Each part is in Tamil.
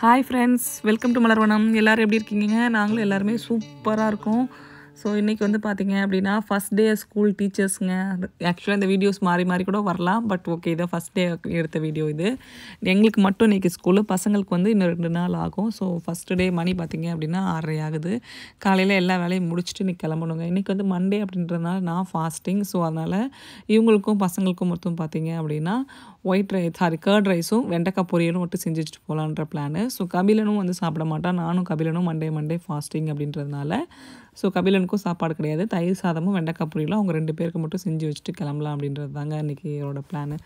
hi friends welcome to Malarvanam எல்லோரும் எப்படி இருக்கீங்க நாங்களும் எல்லாருமே சூப்பராக இருக்கோம் ஸோ இன்றைக்கி வந்து பார்த்திங்க அப்படின்னா ஃபஸ்ட் டே ஸ்கூல் டீச்சர்ஸுங்க ஆக்சுவலாக இந்த வீடியோஸ் மாறி மாறி கூட வரலாம் பட் ஓகே இதை ஃபஸ்ட் டே எடுத்த வீடியோ இது எங்களுக்கு மட்டும் இன்றைக்கி ஸ்கூலு பசங்களுக்கு வந்து இன்னும் ரெண்டு நாள் ஆகும் ஸோ ஃபஸ்ட்டு டே மணி பார்த்திங்க அப்படின்னா ஆறரை ஆகுது காலையில் எல்லா வேலையும் முடிச்சுட்டு இன்றைக்கி கிளம்பணுங்க இன்றைக்கி வந்து மண்டே அப்படின்றதுனால நான் ஃபாஸ்டிங் ஸோ அதனால் இவங்களுக்கும் பசங்களுக்கும் மொத்தம் பார்த்திங்க அப்படின்னா ஒயிட் ரைஸ் சாரி கேர்ட் ரைஸும் வெண்டைக்காய் பொரியலும் மட்டும் செஞ்சு வச்சுட்டு போகலான்ற பிளானு ஸோ கபிலனும் வந்து சாப்பிட மாட்டான் நானும் கபிலனும் மண்டே மண்டே ஃபாஸ்டிங் அப்படின்றதுனால ஸோ கபிலனுக்கும் சாப்பாடு கிடையாது தயிர் சாதமும் வெண்டைக்காய் பொரியலும் அவங்க ரெண்டு பேருக்கு மட்டும் செஞ்சு வச்சுட்டு கிளம்பலாம் அப்படின்றது தாங்க இன்றைக்கி என்னோடய பிளானு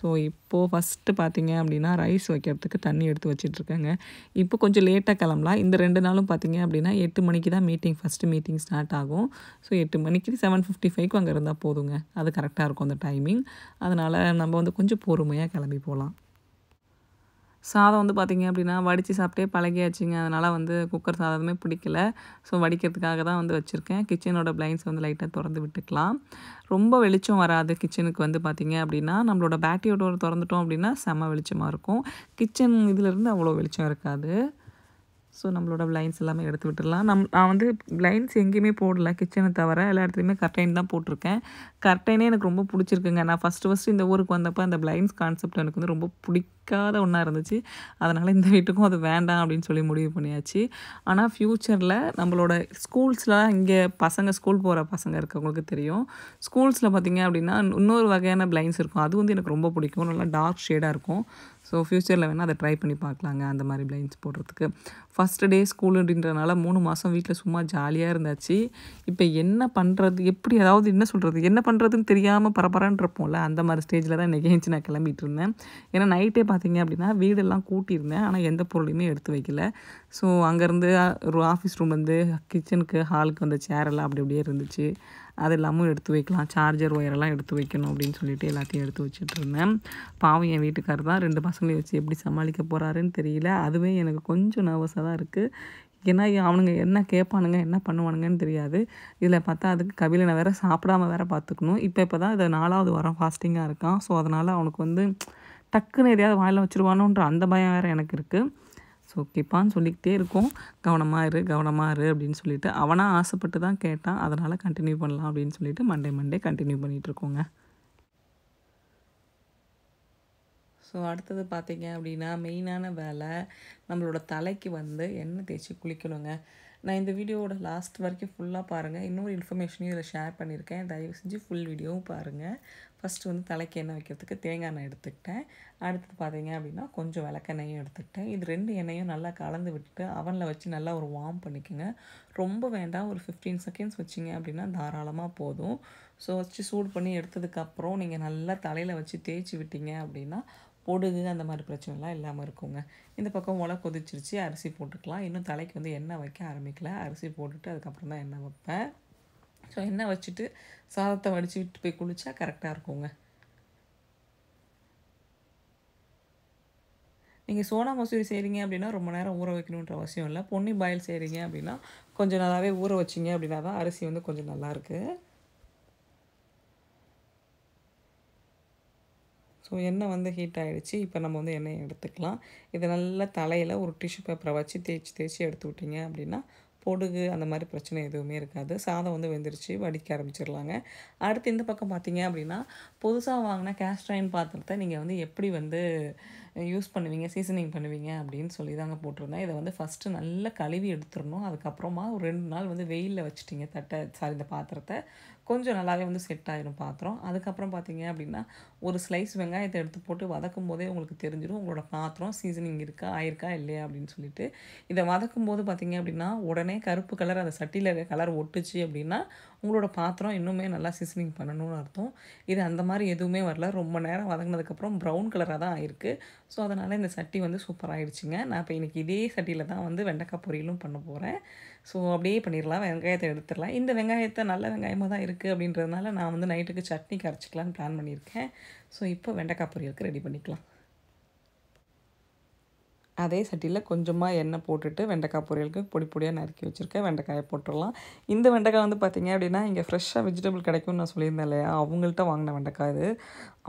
ஸோ இப்போது ஃபஸ்ட்டு பார்த்திங்க அப்படின்னா ரைஸ் வைக்கிறதுக்கு தண்ணி எடுத்து வச்சிட்ருக்காங்க இப்போ கொஞ்சம் லேட்டாக கிளம்பலாம் இந்த ரெண்டு நாளும் பார்த்திங்க அப்படின்னா எட்டு மணிக்கு தான் மீட்டிங் ஃபஸ்ட்டு மீட்டிங் ஸ்டார்ட் ஆகும் ஸோ எட்டு மணிக்கு செவன் ஃபிஃப்டி ஃபைவ்க்கு அங்கே இருந்தால் போதுங்க அது கரெக்டாக இருக்கும் அந்த டைமிங் அதனால் நம்ம வந்து கொஞ்சம் பொறுமையாக கிளம்பி போகலாம் சாதம் வந்து பார்த்திங்க அப்படின்னா வடித்து சாப்பிட்டே பழகியாச்சுங்க அதனால் வந்து குக்கர் சாதமே பிடிக்கல ஸோ வடிக்கிறதுக்காக தான் வந்து வச்சுருக்கேன் கிச்சனோட பிளைன்ஸ் வந்து லைட்டாக திறந்து விட்டுக்கலாம் ரொம்ப வெளிச்சம் வராது கிச்சனுக்கு வந்து பார்த்திங்க அப்படின்னா நம்மளோட பேட்டரியோட திறந்துட்டோம் அப்படின்னா செம வெளிச்சமாக இருக்கும் கிச்சன் இதிலிருந்து அவ்வளோ வெளிச்சம் இருக்காது ஸோ நம்மளோட லைன்ஸ் எல்லாமே எடுத்து விட்டுடலாம் நம் நான் வந்து லைன்ஸ் எங்கேயுமே போடல கிச்சனை தவிர எல்லா இடத்துலையுமே கர்டைன் தான் போட்டிருக்கேன் கர்டைனே எனக்கு ரொம்ப பிடிச்சிருக்குங்க நான் ஃபஸ்ட்டு ஃபஸ்ட்டு இந்த ஊருக்கு வந்தப்போ அந்த லைன்ஸ் கான்செப்ட் எனக்கு வந்து ரொம்ப பிடிக்காத ஒன்றா இருந்துச்சு அதனால் இந்த வீட்டுக்கும் அது வேண்டாம் அப்படின்னு சொல்லி முடிவு பண்ணியாச்சு ஆனால் ஃப்யூச்சரில் நம்மளோட ஸ்கூல்ஸ்லாம் இங்கே பசங்க ஸ்கூல் போகிற பசங்க இருக்கவங்களுக்கு தெரியும் ஸ்கூல்ஸில் பார்த்திங்க அப்படின்னா இன்னொரு வகையான பிளைன்ஸ் இருக்கும் அது வந்து எனக்கு ரொம்ப பிடிக்கும் நல்லா டார்க் ஷேடாக இருக்கும் ஸோ ஃப்யூச்சரில் வேணால் அதை ட்ரை பண்ணி பார்க்கலாங்க அந்த மாதிரி பிளைன்ஸ் போடுறதுக்கு ஃபஸ்ட்டு டே அப்படின்றதுனால மூணு மாதம் வீட்டில் சும்மா ஜாலியாக இருந்தாச்சு இப்போ என்ன பண்ணுறது எப்படி அதாவது என்ன சொல்கிறது என்ன பண்ணுறதுன்னு தெரியாமல் பரபரான் இருப்போம்ல அந்த மாதிரி ஸ்டேஜில் தான் நெகிழ்ச்சி நான் கிளம்பிட்டு இருந்தேன் ஏன்னா நைட்டே பார்த்தீங்க அப்படின்னா வீடெல்லாம் கூட்டியிருந்தேன் ஆனால் எந்த பொருளையுமே எடுத்து வைக்கல ஸோ அங்கேருந்து ஒரு ஆஃபீஸ் ரூம் வந்து கிச்சனுக்கு ஹாலுக்கு வந்த சேரெல்லாம் அப்படி அப்படியே இருந்துச்சு அது எல்லாமும் எடுத்து வைக்கலாம் சார்ஜர் ஒயரெல்லாம் எடுத்து வைக்கணும் அப்படின்னு சொல்லிட்டு எல்லாத்தையும் எடுத்து வச்சுட்டு இருந்தேன் பாவம் என் வீட்டுக்காரர் தான் ரெண்டு பசங்களையும் வச்சு எப்படி சமாளிக்க போகிறாருன்னு தெரியல அதுவே எனக்கு கொஞ்சம் நர்வஸாக தான் இருக்குது ஏன்னா அவனுங்க என்ன கேட்பானுங்க என்ன பண்ணுவானுங்கன்னு தெரியாது இதில் பார்த்தா அதுக்கு கபிலனை வேற சாப்பிடாம வேற பார்த்துக்கணும் இப்போ இப்போ தான் இதை நாலாவது வாரம் ஃபாஸ்டிங்காக இருக்கான் ஸோ அதனால் அவனுக்கு வந்து டக்குன்னு எதையாவது வாயில் வச்சுருவானோன்ற அந்த பயம் வேறு எனக்கு இருக்குது ஸோ கேட்பான்னு சொல்லிக்கிட்டே இருக்கும் கவனமாக இரு கவனமாக இரு அப்படின்னு சொல்லிட்டு அவனாக ஆசைப்பட்டு தான் கேட்டான் அதனால் கண்டினியூ பண்ணலாம் அப்படின்னு சொல்லிட்டு மண்டே மண்டே கண்டினியூ பண்ணிகிட்ருக்கோங்க ஸோ அடுத்தது பார்த்தீங்க அப்படின்னா மெயினான வேலை நம்மளோட தலைக்கு வந்து எண்ணெய் தேய்ச்சி குளிக்கணுங்க நான் இந்த வீடியோவோட லாஸ்ட் வரைக்கும் ஃபுல்லாக பாருங்கள் இன்னொரு இன்ஃபர்மேஷனையும் இதில் ஷேர் பண்ணியிருக்கேன் தயவு செஞ்சு ஃபுல் வீடியோவும் பாருங்கள் ஃபஸ்ட்டு வந்து தலைக்கு எண்ணெய் வைக்கிறதுக்கு தேங்காய் எண்ணெய் எடுத்துக்கிட்டேன் அடுத்தது பார்த்தீங்க அப்படின்னா கொஞ்சம் விளக்கெண்ணையும் எடுத்துக்கிட்டேன் இது ரெண்டு எண்ணெயும் நல்லா கலந்து விட்டுட்டு அவனில் வச்சு நல்லா ஒரு வார்ம் பண்ணிக்கோங்க ரொம்ப வேண்டாம் ஒரு ஃபிஃப்டீன் செகண்ட்ஸ் வச்சிங்க அப்படின்னா தாராளமாக போதும் ஸோ வச்சு சூடு பண்ணி எடுத்ததுக்கப்புறம் நீங்கள் நல்லா தலையில் வச்சு தேய்ச்சி விட்டீங்க அப்படின்னா பொடுகு அந்த மாதிரி பிரச்சனைலாம் இல்லாமல் இருக்குங்க இந்த பக்கம் உலக கொதிச்சிருச்சு அரிசி போட்டுக்கலாம் இன்னும் தலைக்கு வந்து எண்ணெய் வைக்க ஆரம்பிக்கல அரிசி போட்டுட்டு அதுக்கப்புறம் தான் எண்ணெய் வைப்பேன் ஸோ எண்ணெய் வச்சுட்டு சாதத்தை வடித்து விட்டு போய் குளித்தா கரெக்டாக இருக்குங்க நீங்கள் சோனா மசூரி செய்கிறீங்க அப்படின்னா ரொம்ப நேரம் ஊற வைக்கணுன்ற அவசியம் இல்லை பொன்னி பாயில் செய்கிறீங்க அப்படின்னா கொஞ்சம் நல்லாவே ஊற வச்சிங்க அப்படின்னா தான் அரிசி வந்து கொஞ்சம் நல்லாயிருக்கு ஸோ எண்ணெய் வந்து ஹீட் ஆகிடுச்சு இப்போ நம்ம வந்து எண்ணெயை எடுத்துக்கலாம் இதை நல்லா தலையில் ஒரு டிஷ்யூ பேப்பரை வச்சு தேய்ச்சி தேய்ச்சி எடுத்து விட்டிங்க அப்படின்னா பொடுகு அந்த மாதிரி பிரச்சனை எதுவுமே இருக்காது சாதம் வந்து வெந்துருச்சு வடிக்க ஆரம்பிச்சிடலாங்க அடுத்து இந்த பக்கம் பார்த்தீங்க அப்படின்னா புதுசாக வாங்கின கேஸ்ட்ரைன் பாத்திரத்தை நீங்கள் வந்து எப்படி வந்து யூஸ் பண்ணுவீங்க சீசனிங் பண்ணுவீங்க அப்படின்னு சொல்லி தாங்க போட்டிருந்தேன் இதை வந்து ஃபஸ்ட்டு நல்லா கழுவி எடுத்துடணும் அதுக்கப்புறமா ஒரு ரெண்டு நாள் வந்து வெயிலில் வச்சுட்டிங்க தட்டை சாரி இந்த பாத்திரத்தை கொஞ்சம் நல்லாவே வந்து செட் ஆகிடும் பாத்திரம் அதுக்கப்புறம் பார்த்தீங்க அப்படின்னா ஒரு ஸ்லைஸ் வெங்காயத்தை எடுத்து போட்டு வதக்கும் போதே உங்களுக்கு தெரிஞ்சிடும் உங்களோட பாத்திரம் சீசனிங் இருக்கா ஆயிருக்கா இல்லையா அப்படின்னு சொல்லிட்டு இதை வதக்கும் போது பார்த்தீங்க அப்படின்னா உடனே கருப்பு கலர் அந்த சட்டியில் கலர் ஒட்டுச்சு அப்படின்னா உங்களோட பாத்திரம் இன்னுமே நல்லா சீசனிங் பண்ணணும்னு அர்த்தம் இது அந்த மாதிரி எதுவுமே வரல ரொம்ப நேரம் வதங்கினதுக்கப்புறம் ப்ரௌன் கலராக தான் ஆயிருக்கு ஸோ அதனால் இந்த சட்டி வந்து சூப்பராக ஆகிடுச்சிங்க நான் இப்போ இன்றைக்கி இதே சட்டியில் தான் வந்து வெண்டைக்காய் பொரியலும் பண்ண போகிறேன் ஸோ அப்படியே பண்ணிடலாம் வெங்காயத்தை எடுத்துடலாம் இந்த வெங்காயத்தை நல்ல வெங்காயமாக தான் இருக்குது அப்படின்றதுனால நான் வந்து நைட்டுக்கு சட்னி கரைச்சிக்கலான்னு பிளான் பண்ணியிருக்கேன் ஸோ இப்போ வெண்டைக்காய் பொரியலுக்கு ரெடி பண்ணிக்கலாம் அதே சட்டியில் கொஞ்சமாக எண்ணெய் போட்டுட்டு வெண்டைக்காய் பொரியலுக்கு பொடி பொடியாக நறுக்கி வச்சுருக்கேன் வெண்டைக்காயை போட்டுடலாம் இந்த வெண்டைக்காய் வந்து பார்த்திங்க அப்படின்னா இங்கே ஃப்ரெஷ்ஷாக வெஜிடபிள் கிடைக்கும்னு நான் சொல்லியிருந்தேன் இல்லையா அவங்கள்ட்ட வாங்கின வெண்டைக்காய் இது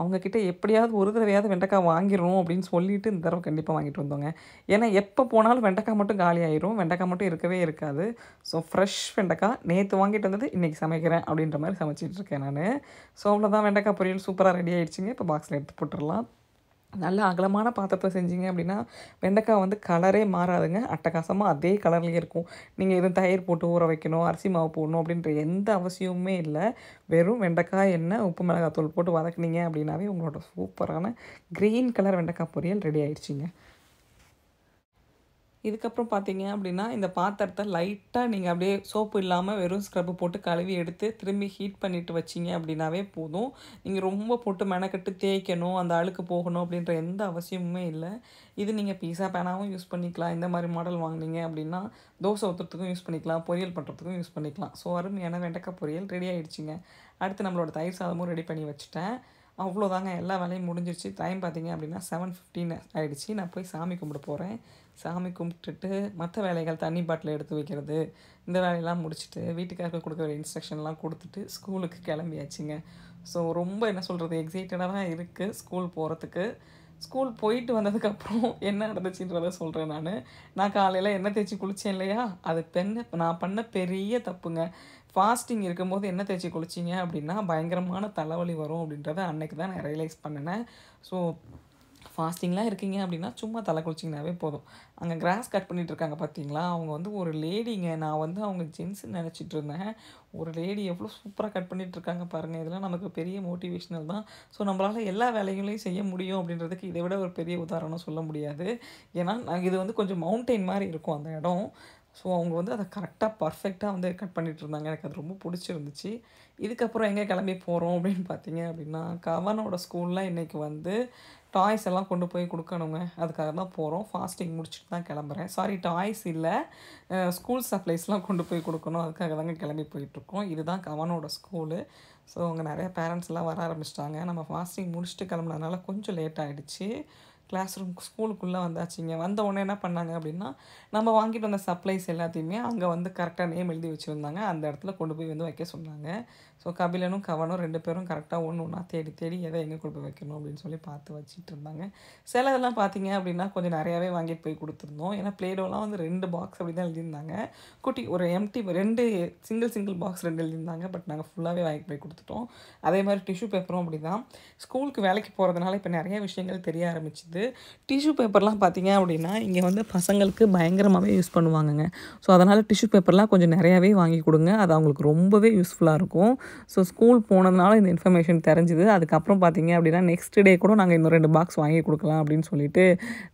அவங்கக்கிட்ட எப்படியாவது ஒரு தடவையாவது வெண்டைக்காய் வாங்கிடணும் அப்படின்னு சொல்லிட்டு இந்த தடவை கண்டிப்பாக வாங்கிட்டு வந்தோங்க ஏன்னா எப்போ போனாலும் வெண்டைக்காய் மட்டும் காலி ஆயிரும் வெண்டைக்காய் மட்டும் இருக்கவே இருக்காது ஸோ ஃப்ரெஷ் வெண்டைக்காய் நேற்று வாங்கிட்டு வந்தது இன்றைக்கி சமைக்கிறேன் அப்படின்ற மாதிரி சமைச்சிட்ருக்கேன் நான் ஸோ அவ்வளோதான் வெண்டைக்காய் பொரியல் சூப்பராக ரெடி ஆகிடுச்சிங்க இப்போ பாக்ஸில் எடுத்து போட்டுடலாம் நல்ல அகலமான பாத்திரத்தை செஞ்சீங்க அப்படின்னா வெண்டைக்காய் வந்து கலரே மாறாதுங்க அட்டகாசமாக அதே கலர்லேயே இருக்கும் நீங்கள் எதுவும் தயிர் போட்டு ஊற வைக்கணும் அரிசி மாவு போடணும் அப்படின்ற எந்த அவசியமுமே இல்லை வெறும் வெண்டைக்காய் என்ன உப்பு மிளகாய் தூள் போட்டு வதக்குனீங்க அப்படின்னாவே உங்களோட சூப்பரான க்ரீன் கலர் வெண்டைக்காய் பொரியல் ரெடி ஆயிடுச்சிங்க இதுக்கப்புறம் பார்த்தீங்க அப்படின்னா இந்த பாத்திரத்தை லைட்டாக நீங்கள் அப்படியே சோப்பு இல்லாமல் வெறும் ஸ்க்ரப்பு போட்டு கழுவி எடுத்து திரும்பி ஹீட் பண்ணிவிட்டு வச்சிங்க அப்படின்னாவே போதும் நீங்கள் ரொம்ப போட்டு மெனக்கட்டு தேய்க்கணும் அந்த அழுக்கு போகணும் அப்படின்ற எந்த அவசியமுமே இல்லை இது நீங்கள் பீஸா பேனாவும் யூஸ் பண்ணிக்கலாம் இந்த மாதிரி மாடல் வாங்கினீங்க அப்படின்னா தோசை ஊற்றுறதுக்கும் யூஸ் பண்ணிக்கலாம் பொரியல் பண்ணுறதுக்கும் யூஸ் பண்ணிக்கலாம் ஸோ அருமையான வெண்டக்காய் பொரியல் ரெடி ஆகிடுச்சிங்க அடுத்து நம்மளோட தயிர் சாதமும் ரெடி பண்ணி வச்சுட்டேன் அவ்வளோதாங்க எல்லா வேலையும் முடிஞ்சிருச்சு டைம் பார்த்தீங்க அப்படின்னா செவன் ஃபிஃப்டின் ஆகிடுச்சு நான் போய் சாமி கும்பிட போகிறேன் சாமி கும்பிட்டுட்டு மற்ற வேலைகள் தண்ணி பாட்டில் எடுத்து வைக்கிறது இந்த வேலையெல்லாம் முடிச்சுட்டு வீட்டுக்காரர்கள் கொடுக்க வேண்டிய இன்ஸ்ட்ரக்ஷன்லாம் கொடுத்துட்டு ஸ்கூலுக்கு கிளம்பியாச்சுங்க ஸோ ரொம்ப என்ன சொல்கிறது எக்ஸைட்டடாக தான் இருக்குது ஸ்கூல் போகிறதுக்கு ஸ்கூல் போயிட்டு வந்ததுக்கப்புறம் என்ன நடந்துச்சுன்றதை சொல்கிறேன் நான் நான் காலையில் எண்ணெய் தேய்ச்சி குளித்தேன் இல்லையா அது பெண்ண நான் பண்ண பெரிய தப்புங்க ஃபாஸ்டிங் இருக்கும்போது என்ன தேய்ச்சி குளிச்சிங்க அப்படின்னா பயங்கரமான தலைவலி வரும் அப்படின்றத அன்னைக்கு தான் நான் ரியலைஸ் பண்ணினேன் ஸோ ஃபாஸ்டிங்லாம் இருக்கீங்க அப்படின்னா சும்மா தலை குளிச்சிங்கனாவே போதும் அங்கே கிராஸ் கட் பண்ணிகிட்டு இருக்காங்க பார்த்தீங்களா அவங்க வந்து ஒரு லேடிங்க நான் வந்து அவங்க ஜென்ஸுன்னு நினச்சிட்டு இருந்தேன் ஒரு லேடி எவ்வளோ சூப்பராக கட் பண்ணிகிட்டு இருக்காங்க பாருங்கள் இதெல்லாம் நமக்கு பெரிய மோட்டிவேஷ்னல் தான் ஸோ நம்மளால் எல்லா வேலைகளையும் செய்ய முடியும் அப்படின்றதுக்கு இதை விட ஒரு பெரிய உதாரணம் சொல்ல முடியாது ஏன்னா இது வந்து கொஞ்சம் மவுண்டெயின் மாதிரி இருக்கும் அந்த இடம் ஸோ அவங்க வந்து அதை கரெக்டாக பர்ஃபெக்டாக வந்து கட் பண்ணிகிட்டு இருந்தாங்க எனக்கு அது ரொம்ப பிடிச்சிருந்துச்சு இதுக்கப்புறம் எங்கே கிளம்பி போகிறோம் அப்படின்னு பார்த்தீங்க அப்படின்னா கவனோட ஸ்கூலில் இன்றைக்கி வந்து டாய்ஸ் எல்லாம் கொண்டு போய் கொடுக்கணுங்க அதுக்காக தான் போகிறோம் ஃபாஸ்டிங் முடிச்சுட்டு தான் கிளம்புறேன் சாரி டாய்ஸ் இல்லை ஸ்கூல் சப்ளைஸ்லாம் கொண்டு போய் கொடுக்கணும் அதுக்காக தாங்க கிளம்பி போயிட்டுருக்கோம் இதுதான் கவனோட ஸ்கூலு ஸோ அவங்க நிறையா பேரண்ட்ஸ்லாம் வர ஆரம்பிச்சிட்டாங்க நம்ம ஃபாஸ்டிங் முடிச்சுட்டு கிளம்புனதுனால கொஞ்சம் லேட் ஆகிடுச்சு கிளாஸ் ரூம் ஸ்கூலுக்குள்ளே வந்தாச்சுங்க வந்த உடனே என்ன பண்ணாங்க அப்படின்னா நம்ம வாங்கிட்டு வந்த சப்ளைஸ் எல்லாத்தையுமே அங்கே வந்து கரெக்டாக நேம் எழுதி வச்சுருந்தாங்க அந்த இடத்துல கொண்டு போய் வந்து வைக்க சொன்னாங்க ஸோ கபிலனும் கவனும் ரெண்டு பேரும் கரெக்டாக ஒன்று ஒன்றா தேடி தேடி எதை எங்கே கொண்டு போய் வைக்கணும் அப்படின்னு சொல்லி பார்த்து வச்சுட்டு இருந்தாங்க சில இதெல்லாம் பார்த்தீங்க அப்படின்னா கொஞ்சம் நிறையாவே வாங்கிட்டு போய் கொடுத்துருந்தோம் ஏன்னா பிளேடோலாம் வந்து ரெண்டு பாக்ஸ் அப்படி தான் எழுதியிருந்தாங்க குட்டி ஒரு எம்டி ரெண்டு சிங்கிள் சிங்கிள் பாக்ஸ் ரெண்டு எழுதியிருந்தாங்க பட் நாங்கள் ஃபுல்லாகவே வாங்கிட்டு போய் கொடுத்துட்டோம் அதே மாதிரி டிஷ்யூ பேப்பரும் அப்படி தான் ஸ்கூலுக்கு வேலைக்கு போகிறதுனால இப்போ நிறைய விஷயங்கள் தெரிய ஆரம்பிச்சுது வந்து டிஷ்யூ பேப்பர்லாம் பார்த்தீங்க அப்படின்னா இங்கே வந்து பசங்களுக்கு பயங்கரமாகவே யூஸ் பண்ணுவாங்கங்க ஸோ அதனால் டிஷ்யூ பேப்பர்லாம் கொஞ்சம் நிறையாவே வாங்கி கொடுங்க அது அவங்களுக்கு ரொம்பவே யூஸ்ஃபுல்லாக இருக்கும் ஸோ ஸ்கூல் போனதுனால இந்த இன்ஃபர்மேஷன் தெரிஞ்சுது அதுக்கப்புறம் பார்த்தீங்க அப்படின்னா நெக்ஸ்ட் டே கூட நாங்கள் இன்னும் ரெண்டு பாக்ஸ் வாங்கி கொடுக்கலாம் அப்படின்னு சொல்லிட்டு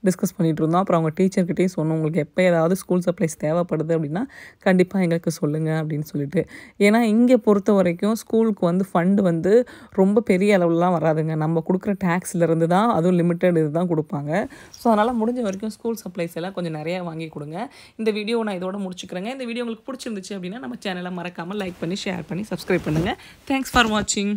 டிஸ்கஸ் பண்ணிகிட்டு இருந்தோம் அப்புறம் அவங்க டீச்சர்கிட்டையும் சொன்னோம் உங்களுக்கு எப்போ ஏதாவது ஸ்கூல் சப்ளைஸ் தேவைப்படுது அப்படின்னா கண்டிப்பாக எங்களுக்கு சொல்லுங்கள் அப்படின்னு சொல்லிட்டு ஏன்னா இங்கே பொறுத்த வரைக்கும் ஸ்கூலுக்கு வந்து ஃபண்டு வந்து ரொம்ப பெரிய அளவுலலாம் வராதுங்க நம்ம கொடுக்குற டேக்ஸ்லேருந்து தான் அதுவும் லிமிட்டட் இதுதான் கொடுப்பாங்க ஸோ அதனால் முடிஞ்ச வரைக்கும் ஸ்கூல் சப்ளைஸ் எல்லாம் கொஞ்சம் நிறையா வாங்கி கொடுங்க இந்த வீடியோ நான் இதோட முடிச்சுக்கிறேங்க இந்த வீடியோ உங்களுக்கு பிடிச்சிருந்துச்சு அப்படின்னா நம்ம சேனலை மறக்காமல் லைக் பண்ணி ஷேர் பண்ணி சப்ஸ்கிரைப் பண்ணுங்கள் தேங்க்ஸ் ஃபார் வாட்சிங்